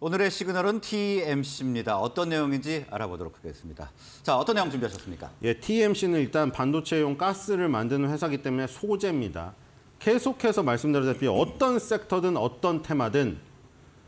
오늘의 시그널은 TMC입니다. 어떤 내용인지 알아보도록 하겠습니다. 자, 어떤 내용 준비하셨습니까? 예, TMC는 일단 반도체용 가스를 만드는 회사기 때문에 소재입니다. 계속해서 말씀드렸다시피 어떤 섹터든 어떤 테마든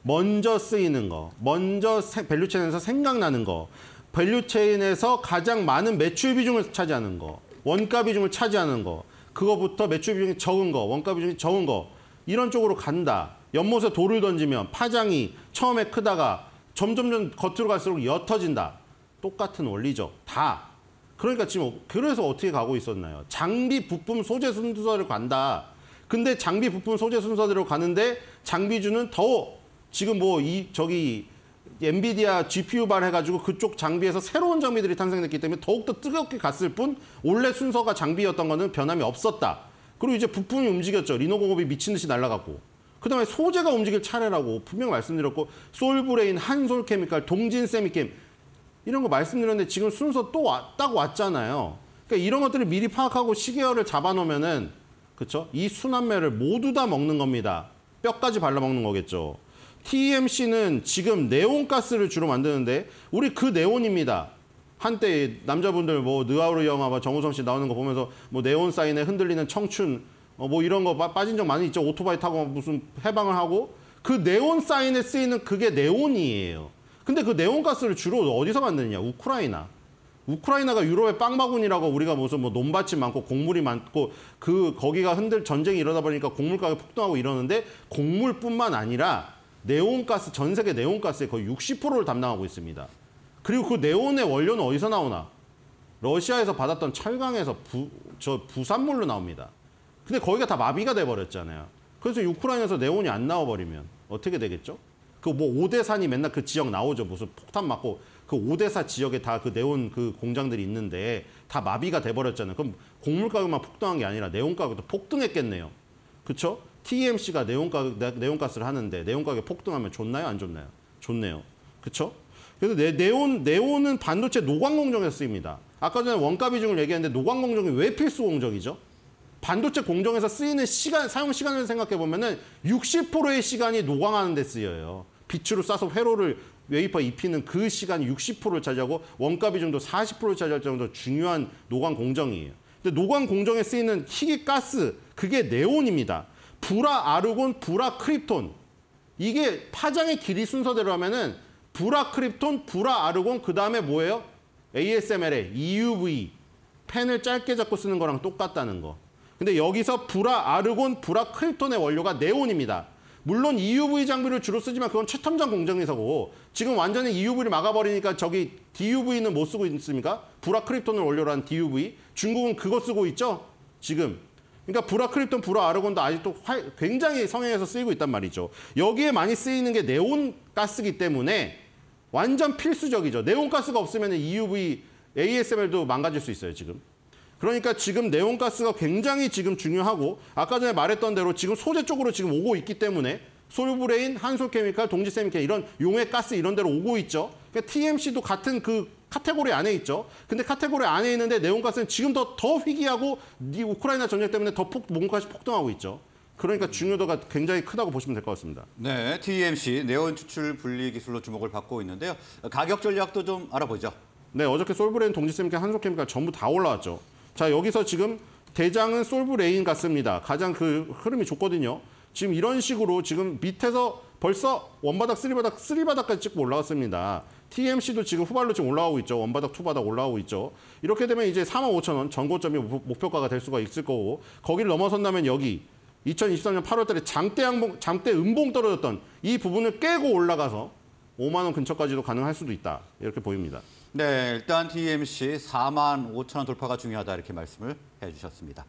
먼저 쓰이는 거, 먼저 밸류체인에서 생각나는 거, 밸류체인에서 가장 많은 매출 비중을 차지하는 거, 원가 비중을 차지하는 거, 그거부터 매출 비중이 적은 거, 원가 비중이 적은 거 이런 쪽으로 간다. 연못에 돌을 던지면 파장이 처음에 크다가 점점점 겉으로 갈수록 옅어진다. 똑같은 원리죠. 다. 그러니까 지금 그래서 어떻게 가고 있었나요? 장비, 부품, 소재 순서를 간다. 근데 장비, 부품, 소재 순서대로 가는데 장비주는 더 지금 뭐 이 저기 엔비디아 GPU발 해가지고 그쪽 장비에서 새로운 장비들이 탄생됐기 때문에 더욱더 뜨겁게 갔을 뿐 원래 순서가 장비였던 거는 변함이 없었다. 그리고 이제 부품이 움직였죠. 리노공업이 미친 듯이 날라갔고 그다음에 소재가 움직일 차례라고 분명 말씀드렸고 솔브레인, 한솔케미칼, 동진세미캠 이런 거 말씀드렸는데 지금 순서 또 왔다고 왔잖아요. 그러니까 이런 것들을 미리 파악하고 시계열을 잡아놓으면은 그렇죠? 이 순환매를 모두 다 먹는 겁니다. 뼈까지 발라먹는 거겠죠. TMC는 지금 네온가스를 주로 만드는데 우리 그 네온입니다. 한때 남자분들 뭐 느아우르 영화 정우성 씨 나오는 거 보면서 뭐 네온 사인에 흔들리는 청춘 어, 뭐 이런 거 빠진 적 많이 있죠. 오토바이 타고 무슨 해방을 하고 그 네온 사인에 쓰이는 그게 네온이에요. 근데 그 네온 가스를 주로 어디서 만드느냐? 우크라이나. 우크라이나가 유럽의 빵마군이라고 우리가 무슨 뭐 논밭이 많고 곡물이 많고 그 거기가 흔들 전쟁이 일어나 버리니까 곡물 가격 폭등하고 이러는데 곡물뿐만 아니라 네온가스 전 세계 네온가스의 거의 60%를 담당하고 있습니다. 그리고 그 네온의 원료는 어디서 나오나? 러시아에서 받았던 철강에서 부, 저 부산물로 나옵니다. 근데 거기가 다 마비가 돼버렸잖아요. 그래서 우크라이나에서 네온이 안 나와버리면 어떻게 되겠죠? 그 뭐 오대산이 맨날 그 지역 나오죠. 무슨 폭탄 맞고 그 오대사 지역에 다 그 네온 그 공장들이 있는데 다 마비가 돼버렸잖아요. 그럼 곡물 가격만 폭등한 게 아니라 네온 가격도 폭등했겠네요. 그렇죠? TMC가 네온 가격, 네, 네온 가스를 하는데 네온 가격 폭등하면 좋나요? 안 좋나요? 좋네요. 그렇죠? 그래서 네, 온 네온은 반도체 노광 공정에서 쓰입니다. 아까 전에 원가 비중을 얘기했는데 노광 공정이 왜 필수 공정이죠? 반도체 공정에서 쓰이는 시간, 사용 시간을 생각해 보면은 60%의 시간이 노광하는 데 쓰여요. 빛으로 쏴서 회로를 웨이퍼 입히는 그 시간 이 60%를 차지하고 원가 비중도 40%를 차지할 정도 중요한 노광 공정이에요. 근데 노광 공정에 쓰이는 희귀 가스 그게 네온입니다. 불화 아르곤, 불화 크립톤 이게 파장의 길이 순서대로 하면은 불화 크립톤, 불화 아르곤 그 다음에 뭐예요? ASML의 EUV 펜을 짧게 잡고 쓰는 거랑 똑같다는 거. 근데 여기서 불화 아르곤, 불화 크립톤의 원료가 네온입니다. 물론 EUV 장비를 주로 쓰지만 그건 최첨단 공정에서고 지금 완전히 EUV를 막아버리니까 저기 DUV는 못 쓰고 있습니까? 불화 크립톤을 원료로 한 DUV. 중국은 그거 쓰고 있죠? 지금. 그러니까 불화 크립톤, 불화 아르곤도 아직도 화, 굉장히 성형해서 쓰이고 있단 말이죠. 여기에 많이 쓰이는 게 네온 가스기 때문에 완전 필수적이죠. 네온 가스가 없으면 EUV ASML도 망가질 수 있어요, 지금. 그러니까 지금 네온가스가 굉장히 지금 중요하고 아까 전에 말했던 대로 지금 소재 쪽으로 지금 오고 있기 때문에 솔브레인, 한솔케미칼, 동지세미칼 이런 용해 가스 이런 데로 오고 있죠. 그러니까 TMC도 같은 그 카테고리 안에 있죠. 근데 카테고리 안에 있는데 네온가스는 지금 더, 더 희귀하고 이 우크라이나 전쟁 때문에 더 폭, 몸값이 폭등하고 있죠. 그러니까 음. 중요도가 굉장히 크다고 보시면 될 것 같습니다. 네, TMC, 네온 추출 분리 기술로 주목을 받고 있는데요. 가격 전략도 좀 알아보죠. 네, 어저께 솔브레인, 동지세미칼, 한솔케미칼 전부 다 올라왔죠. 자, 여기서 지금 대장은 솔브 레인 같습니다. 가장 그 흐름이 좋거든요. 지금 이런 식으로 지금 밑에서 벌써 원바닥, 쓰리바닥, 쓰리바닥까지 찍고 올라왔습니다. TMC도 지금 후발로 지금 올라오고 있죠. 원바닥, 투바닥 올라오고 있죠. 이렇게 되면 이제 4만 5천 원 전고점이 목표가가 될 수가 있을 거고 거기를 넘어선다면 여기 2023년 8월 달에 장대 양봉, 장대 음봉 떨어졌던 이 부분을 깨고 올라가서 5만 원 근처까지도 가능할 수도 있다. 이렇게 보입니다. 네, 일단 TMC 4만 5천 원 돌파가 중요하다 이렇게 말씀을 해주셨습니다.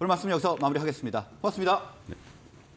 오늘 말씀 여기서 마무리하겠습니다. 고맙습니다. 네.